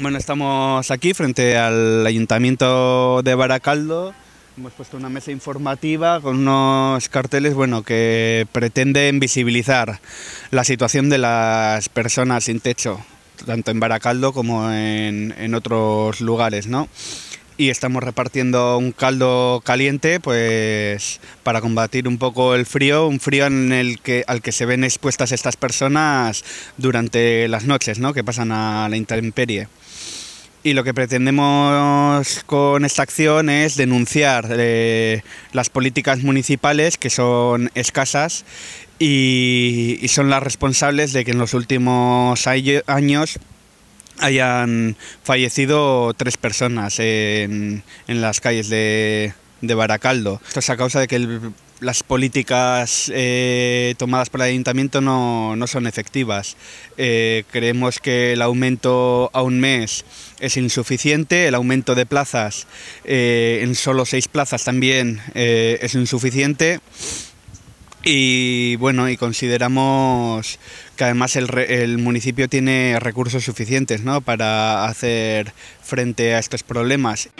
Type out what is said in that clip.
Bueno, estamos aquí frente al Ayuntamiento de Baracaldo. Hemos puesto una mesa informativa con unos carteles bueno, que pretenden visibilizar la situación de las personas sin techo, tanto en Baracaldo como en, otros lugares. ¿no? y estamos repartiendo un caldo caliente pues para combatir un poco el frío, un frío en el que al que se ven expuestas estas personas durante las noches, que pasan a la intemperie. Y lo que pretendemos con esta acción es denunciar eh, las políticas municipales que son escasas y son las responsables de que en los últimos años hayan fallecido tres personas en, las calles de, Baracaldo. Esto es a causa de que las políticas eh, tomadas por el ayuntamiento no, son efectivas. Eh, creemos que el aumento a un mes es insuficiente, el aumento de plazas eh, en solo seis plazas también es insuficiente. Y bueno, y consideramos que además el, municipio tiene recursos suficientes para hacer frente a estos problemas.